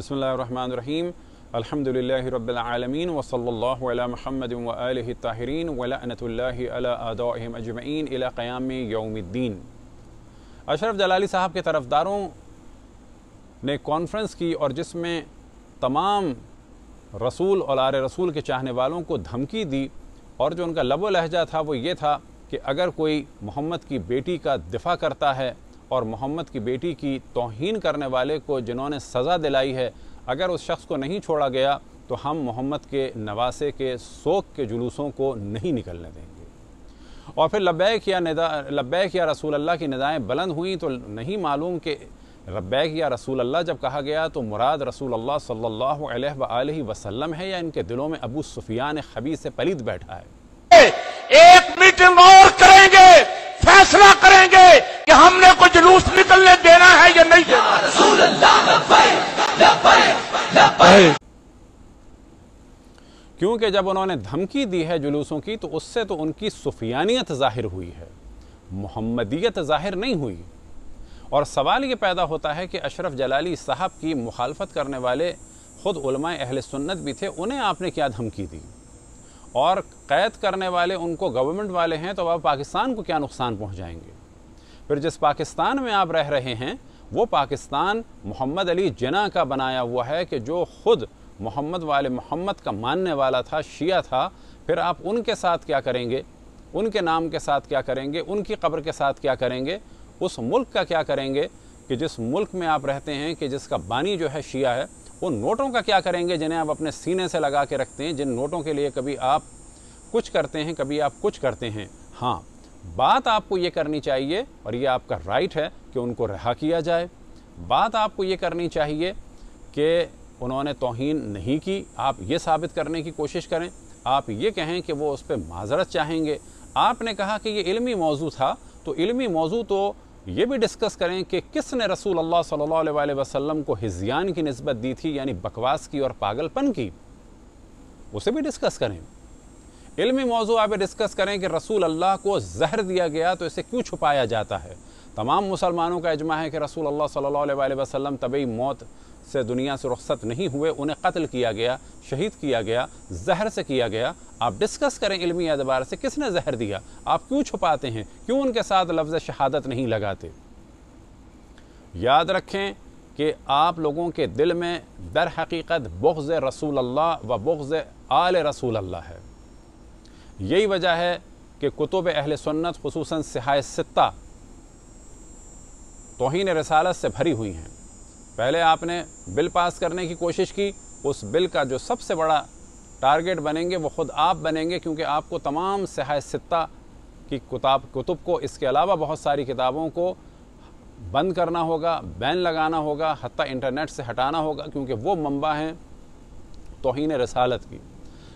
बसमीम अलहमदिल्ला रबालमीन वसल्ला महमद वल ताहरीन वलानतम अजमैन यौमद्दीन अशरफ जलाली साहब के तरफदारों ने कॉन्फ्रेंस की और जिसमें तमाम रसूल और आर रसूल के चाहने वालों को धमकी दी और जो उनका लबो लहजा था वो ये था कि अगर कोई मोहम्मद की बेटी का दिफा करता है और मोहम्मद की बेटी की तोहन करने वाले को जिन्होंने सज़ा दिलाई है अगर उस शख्स को नहीं छोड़ा गया तो हम मोहम्मद के नवासे के सोख के जुलूसों को नहीं निकलने देंगे और फिर लब्बैक या निदा लब्बैक या रसूल अल्लाह की निदाएँ बुलंद हुई तो नहीं मालूम कि लब्बैक या रसूल अल्लाह जब कहा गया तो मुराद रसूल अल्लाह सल्लल्लाहु अलैहि वसल्लम है या इनके दिलों में अबू सुफियान खबी से पलीद बैठा है एक मीटिंग और करेंगे फैसला करेंगे कि हमने जुलूस निकलने देना है या नहीं क्योंकि जब उन्होंने धमकी दी है जुलूसों की तो उससे तो उनकी सुफियानियत जाहिर हुई है मोहम्मदियत जाहिर नहीं हुई और सवाल ये पैदा होता है कि अशरफ जलाली साहब की मुखालफत करने वाले ख़ुद अहल सुन्नत भी थे उन्हें आपने क्या धमकी दी और क़ैद करने वाले उनको गवर्नमेंट वाले हैं तो अब पाकिस्तान को क्या नुकसान पहुँच फिर जिस पाकिस्तान में आप रह रहे हैं वो पाकिस्तान मोहम्मद अली जना का बनाया हुआ है कि जो ख़ुद मोहम्मद वाले मोहम्मद का मानने वाला था शिया था फिर आप उनके साथ क्या करेंगे उनके नाम के साथ क्या करेंगे उनकी कब्र के साथ क्या करेंगे उस मुल्क का क्या करेंगे कि जिस मुल्क में आप रहते हैं कि जिसका बानी जो है शिया है वो नोटों का क्या करेंगे जिन्हें आप अपने सीने से लगा के रखते हैं जिन नोटों के लिए कभी आप कुछ करते हैं कभी आप कुछ करते हैं हाँ बात आपको ये करनी चाहिए और ये आपका राइट है कि उनको रिहा किया जाए बात आपको ये करनी चाहिए कि उन्होंने तोहन नहीं की आप ये साबित करने की कोशिश करें आप ये कहें कि वो उस पर माजरत चाहेंगे आपने कहा कि ये इल्मी मौजू था तो इल्मी मौजू तो ये भी डिस्कस करें कि किसने रसूल अल्लाह सल्ला वसलम को हिजियान की नस्बत दी थी यानी बकवास की और पागलपन की उसे भी डिस्कस करें इलमी मौजू आप डिस्कस करें कि रसूल अल्लाह को जहर दिया गया तो इसे क्यों छुपाया जाता है तमाम मुसलमानों का इजमा है कि रसूल अल्लाह सल्ला वसलम तबी मौत से दुनिया से रुखसत नहीं हुए उन्हें कत्ल किया गया शहीद किया गया जहर से किया गया आप डिस्कस करें इलमी एतबार से किसने जहर दिया आप क्यों छुपाते हैं क्यों उनके साथ लफ्ज़ शहादत नहीं लगाते याद रखें कि आप लोगों के दिल में दर हकीकत बुग्ज़ रसूल अल्लाह व बुग्ज़ आल रसूल अल्लाह है यही वजह है कि कुतुब अहल सुन्नत खसूस सिहाय सित्ता तोहन रसालत से भरी हुई हैं पहले आपने बिल पास करने की कोशिश की उस बिल का जो सबसे बड़ा टारगेट बनेंगे वो ख़ुद आप बनेंगे क्योंकि आपको तमाम सिहाय सित्ता की किताब कुतुब को इसके अलावा बहुत सारी किताबों को बंद करना होगा बैन लगाना होगा हती इंटरनेट से हटाना होगा क्योंकि वो मंबा हैं तोहन रसालत की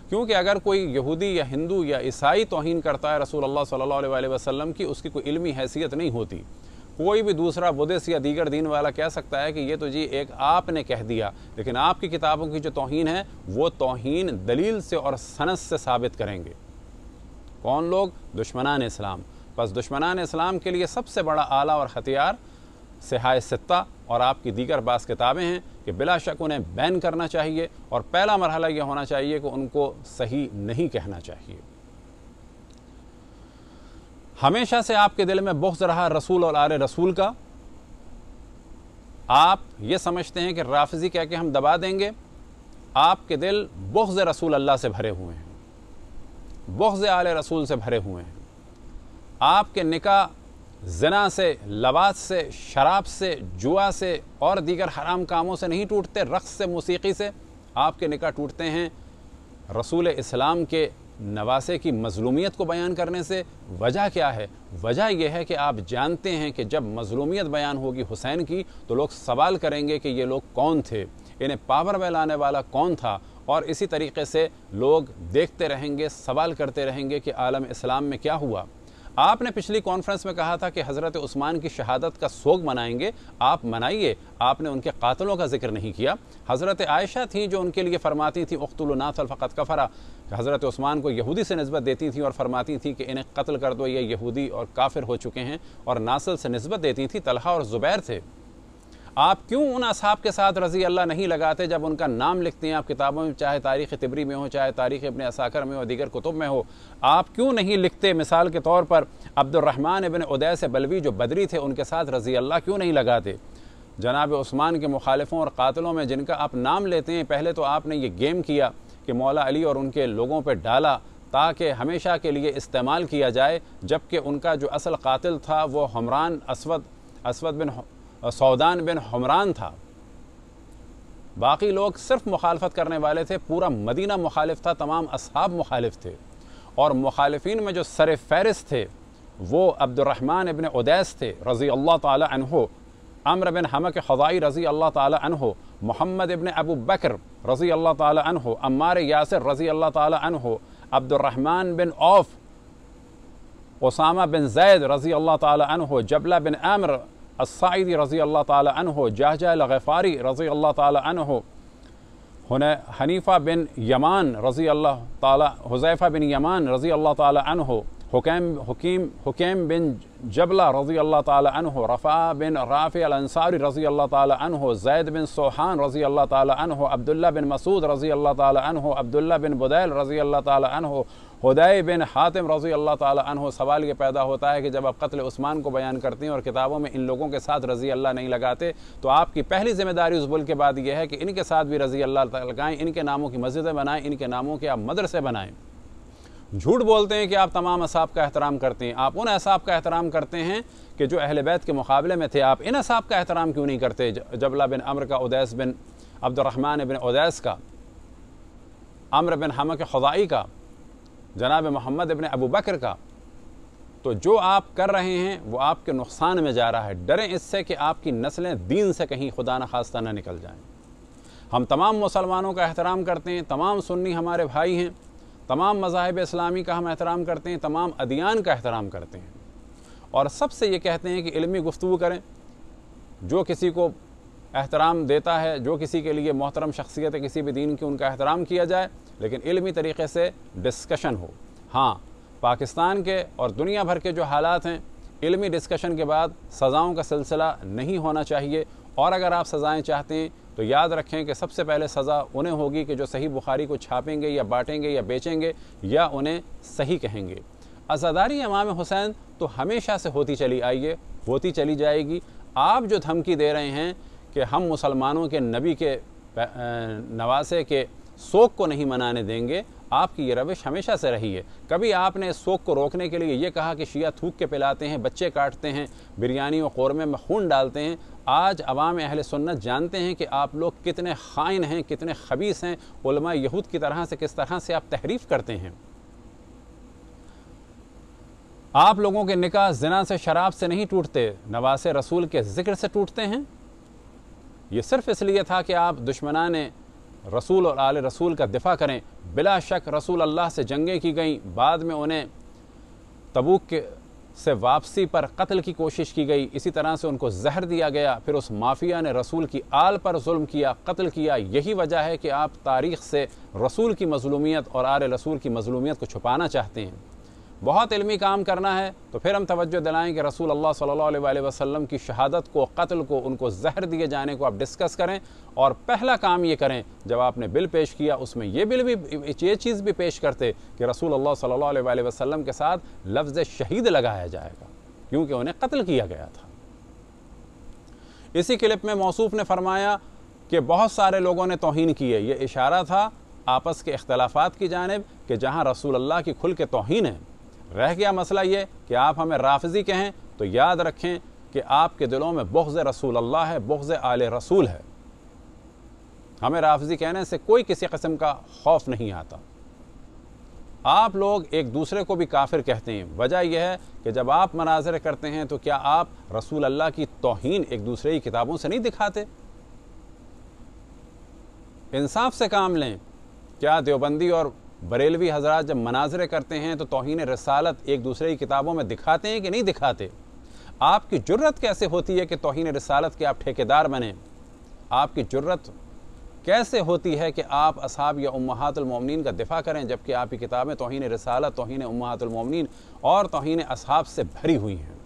क्योंकि अगर कोई यहूदी या हिंदू या ईसाई तोहन करता है रसूल अल्लाह अलैहि वसम की उसकी कोई इलमी हैसियत नहीं होती कोई भी दूसरा बुद्धिस्ट या दीगर दीन वाला कह सकता है कि ये तो जी एक आपने कह दिया लेकिन आपकी किताबों की जो तोहन है वो तोहन दलील से और सनस से साबित करेंगे कौन लोग दुश्मनान इस्लाम बस दुश्मनान इस्लाम के लिए सबसे बड़ा आला और हथियार सिहाय सत्ता और आपकी दीगर बास किताबें हैं कि बिला शक उन्हें बैन करना चाहिए और पहला मरहला यह होना चाहिए कि उनको सही नहीं कहना चाहिए हमेशा से आपके दिल में बहुत रहा रसूल और आर रसूल का आप ये समझते हैं कि राफजी कह के हम दबा देंगे आपके दिल बहुत रसूल अल्लाह से भरे हुए हैं बहुत आल रसूल से भरे हुए हैं आपके निका जना से लवास से शराब से जुआ से और दीगर हराम कामों से नहीं टूटते रक़्स से मौसीकी से आपके निकाह टूटते हैं रसूल इस्लाम के नवासे की मजलूमियत को बयान करने से वजह क्या है वजह यह है कि आप जानते हैं कि जब मजलूमियत बयान होगी हुसैन की तो लोग सवाल करेंगे कि ये लोग कौन थे इन्हें पावर में लाने वाला कौन था और इसी तरीके से लोग देखते रहेंगे सवाल करते रहेंगे कि आलम इस्लाम में क्या हुआ आपने पिछली कॉन्फ्रेंस में कहा था कि हज़रत उस्मान की शहादत का सोग मनाएंगे आप मनाइए आपने उनके कातलों का जिक्र नहीं किया हज़रत आयशा थी जो उनके लिए फरमाती थी उख्तुलनाफ़त कफरा हज़रत उस्मान को यहूदी से नस्बत देती थी और फरमाती थी कि इन्हें कत्ल कर दो ये यहूदी और काफिर हो चुके हैं और नासल से नस्बत देती थी तलहा और ज़ुबैर थे आप क्यों उन असाब के साथ रज़ी अल्लाह नहीं लगाते जब उनका नाम लिखते हैं आप किताबों में चाहे तारीख़ तिबरी में हो चाहे तारीख़ अपने असाकर में हो दीगर कुतुब में हो आप क्यों नहीं लिखते मिसाल के तौर पर अब्दुलरहमान उदय से बलवी जो बदरी थे उनके साथ रज़ी अल्लाह क्यों नहीं लगाते जनाब ओस्मान के मुखालफों और कातलों में जिनका आप नाम लेते हैं पहले तो आपने ये गेम किया कि मौला अली और उनके लोगों पर डाला ताकि हमेशा के लिए इस्तेमाल किया जाए जबकि उनका जो असल कातिल था वो हमरान असवद असवद बिन सौदान बिन हमरान था बाकी लोग सिर्फ मुखालफत करने वाले थे पूरा मदीना मुखालिफ था तमाम असहाब मुखालिफ थे और मुखालफन में जो सर फहरिस्त थे वो अब्दुलरहमान इबन उदैस थे रज़ी अल्लाह तहो अम्र बिन हम के ख़ज़ाई रज़ी अल्लाह तहो मोहम्मद इबन अबू बकर रज़ी अल्लाह तहो अम्मार यासर रज़ी अल्लाह तहो अब्दुलरहमान बिन औफ़ उसामा बिन जैद रज़ी अल्लाह तहो जबला बिन अमर الصعيدي رضي الله تعالى عنه جهجة الغفاري رضي الله تعالى عنه هنا حنيفة بن يمان رضي الله تعالى حذيفة بن يمان رضي الله تعالى عنه हुकैम हकीम हकीम बिन जबला रज़ी अल्लाह तह रफ़ा बिन राफ़ी अनसारी रज़ी अल्लाह तह जैद बिन सोहान रज़ी अल्लाह तह अब्दुल्ला बिन मसूद रज़ी अल्लाह तह अब्दुल्ला बिन बुदैल रज़ी अल्लाह तह हदय बिन हातिम रज़ी अल्लाह तह सवाल ये पैदा होता है कि जब आप कत्ल उस्मान को बयान करती हैं और किताबों में इन लोगों के साथ रज़ी अल्लाह नहीं लगाते तो आपकी पहली जिम्मेदारी उस मुल्क के बाद यह है कि इनके साथ भी रज़ी अल्लाह लगाएँ इनके नामों की मस्जिदें बनाएं इनके नामों के आप मदरसे बनाएं झूठ बोलते हैं कि आप तमाम असाब का एहतराम करते हैं आप उन असाब का एहतराम करते हैं कि जो अहल बैत के मुकाबले में थे आप इन असाब का एहतराम क्यों नहीं करते जबला बिन अमर का उदैस बिन अब्दुलरहमान बिन उदैस का अमर बिन हमक खुदाई का जनाब मोहम्मद इबन अबू बकर का तो जो आप कर रहे हैं वो आपके नुकसान में जा रहा है डरें इससे कि आपकी नस्लें दीन से कहीं खुदा न खास्ता न निकल जाएं हम तमाम मुसलमानों का एहतराम करते हैं तमाम सुन्नी हमारे भाई हैं तमाम मज़ाहब इस्लामी का हम एहतराम करते हैं तमाम अदियान का एहतराम करते हैं और सबसे ये कहते हैं कि इलमी गुफ्तु करें जो किसी को एहतराम देता है जो किसी के लिए मोहतरम शख्सियत है किसी भी दीन की उनका एहतराम किया जाए लेकिन इलमी तरीके से डिस्कशन हो हाँ पाकिस्तान के और दुनिया भर के जो हालात हैं इलमी डिस्कशन के बाद सज़ाओं का सिलसिला नहीं होना चाहिए और अगर आप सज़ाएँ चाहते हैं तो याद रखें कि सबसे पहले सज़ा उन्हें होगी कि जो सही बुखारी को छापेंगे या बांटेंगे या बेचेंगे या उन्हें सही कहेंगे आज़ादारी इमाम हुसैन तो हमेशा से होती चली आई है होती चली जाएगी आप जो धमकी दे रहे हैं कि हम मुसलमानों के नबी के नवासे के शोक को नहीं मनाने देंगे आपकी ये रविश हमेशा से रही है कभी आपने इस शोक को रोकने के लिए ये कहा कि शिया थूक के पिलाते हैं बच्चे काटते हैं बिरयानी और कौरमे में खून डालते हैं आज अवाम अहल सुन्नत जानते हैं कि आप लोग कितने ख़ाइन हैं कितने खबीस हैं यहूद की तरह से किस तरह से आप तहरीफ करते हैं आप लोगों के निकाह जना से शराब से नहीं टूटते नवास रसूल के ज़िक्र से टूटते हैं ये सिर्फ इसलिए था कि आप ने रसूल और आल रसूल का दिफा करें बिला शक रसूल अल्लाह से जंगें की गईं बाद में उन्हें तबूक के से वापसी पर कत्ल की कोशिश की गई इसी तरह से उनको जहर दिया गया फिर उस माफिया ने रसूल की आल पर जुल्म किया कत्ल किया यही वजह है कि आप तारीख से रसूल की मजलूमियत और आर रसूल की मजलूमियत को छुपाना चाहते हैं बहुत इलमी काम करना है तो फिर हम तवज्जो दिलाएं कि रसूल अल्लाह सल्लल्लाहु अलैहि वसल्लम की शहादत को कत्ल को उनको जहर दिए जाने को आप डिस्कस करें और पहला काम ये करें जब आपने बिल पेश किया उसमें ये बिल भी ये चीज़ भी पेश करते कि रसूल अल्लाह सल्लल्लाहु अलैहि वसल्लम के साथ लफ्ज़ शहीद लगाया जाएगा क्योंकि उन्हें कत्ल किया गया था इसी क्लिप में मौसूफ ने फरमाया कि बहुत सारे लोगों ने तोहन की है ये इशारा था आपस के अख्तलाफात की जानब कि जहाँ रसूल अल्लाह की खुल के तोहन है रह गया मसला ये कि आप हमें राफजी कहें तो याद रखें कि आपके दिलों में बहुज रसूल अल्लाह है बहुज आल रसूल है हमें राफजी कहने से कोई किसी कस्म का खौफ नहीं आता आप लोग एक दूसरे को भी काफिर कहते हैं वजह यह है कि जब आप मनाजर करते हैं तो क्या आप रसूल अल्लाह की तोहन एक दूसरे की किताबों से नहीं दिखाते इंसाफ से काम लें क्या देवबंदी और बरेलवी हजरात जब मनाजरे करते हैं तो तोहन रसालत एक दूसरे की किताबों में दिखाते हैं कि नहीं दिखाते आपकी ज़रूरत कैसे होती है कि तोहन रसालत के आप ठेकेदार बने आपकी जरूरत कैसे होती है कि आप असाब या उम्मातुलमोमिन का दिफा करें जबकि आपकी किताबें तोहन रसालत तोहन उम्मातुलमोमिन और तोहन असाब से भरी हुई हैं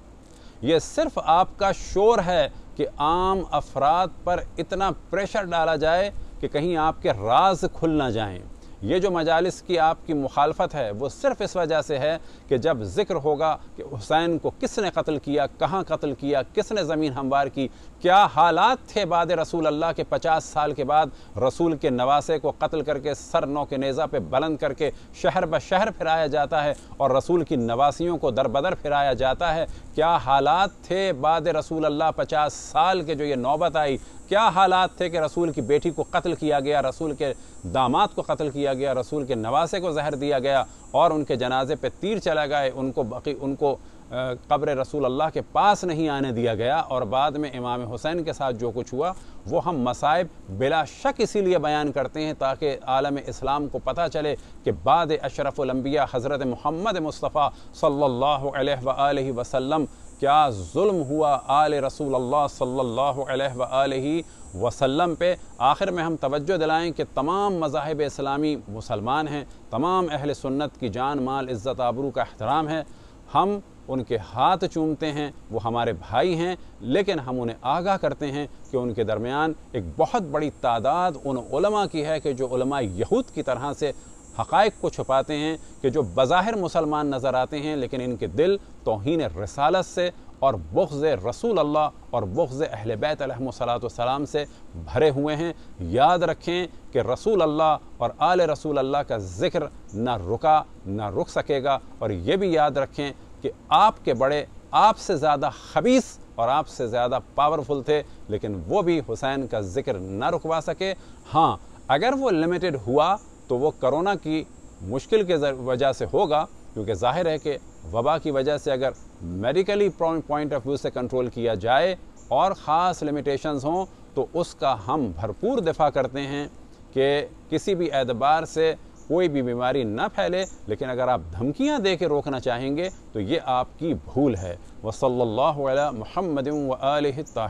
यह सिर्फ आपका शोर है कि आम अफराद पर इतना प्रेशर डाला जाए कि कहीं आपके राज खुल ना जाएं ये जो मजालस की आपकी मुखालफत है वो सिर्फ इस वजह से है कि जब जिक्र होगा कि हुसैन को किसने कत्ल किया कहाँ कत्ल किया किसने ज़मीन हमवार की क्या हालात थे बाद रसूल अल्लाह के पचास साल के बाद रसूल के नवासे को कत्ल करके सर नौ के नेज़ा पे बुलंद करके शहर ब शहर फिराया जाता है और रसूल की नवासियों को दर बदर फिराया जाता है क्या हालात थे बाद रसूल अल्लाह पचास साल के जो ये नौबत आई क्या हालात थे कि रसूल की बेटी को कत्ल किया गया रसूल के दामाद को कत्ल किया गया रसूल के नवासे को जहर दिया गया और उनके जनाजे पर तीर चला गए उनको बकी उनको कब्र रसूल अल्लाह के पास नहीं आने दिया गया और बाद में इमाम हुसैन के साथ जो कुछ हुआ वो हम मसाइब बिला शक इसीलिए बयान करते हैं ताकि आलम इस्लाम को पता चले कि बाद अशरफुलंबिया हज़रत मोहम्मद मुस्तफ़ा सल्ला वसम क्या जुल्म हुआ आल रसूल अल्लाह सल्लल्लाहु अलैहि वसल्लम पे आखिर में हम तवज्जो दिलाएं कि तमाम मजाहब इस्लामी मुसलमान हैं तमाम अहल सुन्नत की जान माल इज़्ज़त आबरू का अहतराम है हम उनके हाथ चूमते हैं वो हमारे भाई हैं लेकिन हम उन्हें आगाह करते हैं कि उनके दरमियान एक बहुत बड़ी तादाद उन उलमा की है कि जो उलमा यहूद की तरह से हक़ को छुपाते हैं कि जो बज़ाहिर मुसलमान नज़र आते हैं लेकिन इनके दिल तोहन रसालत से और बुख्ज़ रसूल अल्लाह और बुख्ज़ अहल बैत सलाम से भरे हुए हैं याद रखें कि रसूल अल्लाह और आल रसूल अल्लाह का ज़िक्र ना रुका ना रुक सकेगा और ये भी याद रखें कि आपके बड़े आपसे ज़्यादा खबीस और आपसे ज़्यादा पावरफुल थे लेकिन वो भी हुसैन का ज़िक्र ना रुकवा सके हाँ अगर वो लिमिटेड हुआ तो वो करोना की मुश्किल के वजह से होगा क्योंकि जाहिर है कि वबा की वजह से अगर मेडिकली पॉइंट ऑफ व्यू से कंट्रोल किया जाए और ख़ास लिमिटेशंस हों तो उसका हम भरपूर दिफा करते हैं कि किसी भी एतबार से कोई भी बीमारी ना फैले लेकिन अगर आप धमकियां दे के रोकना चाहेंगे तो ये आपकी भूल है वसल्ला महमद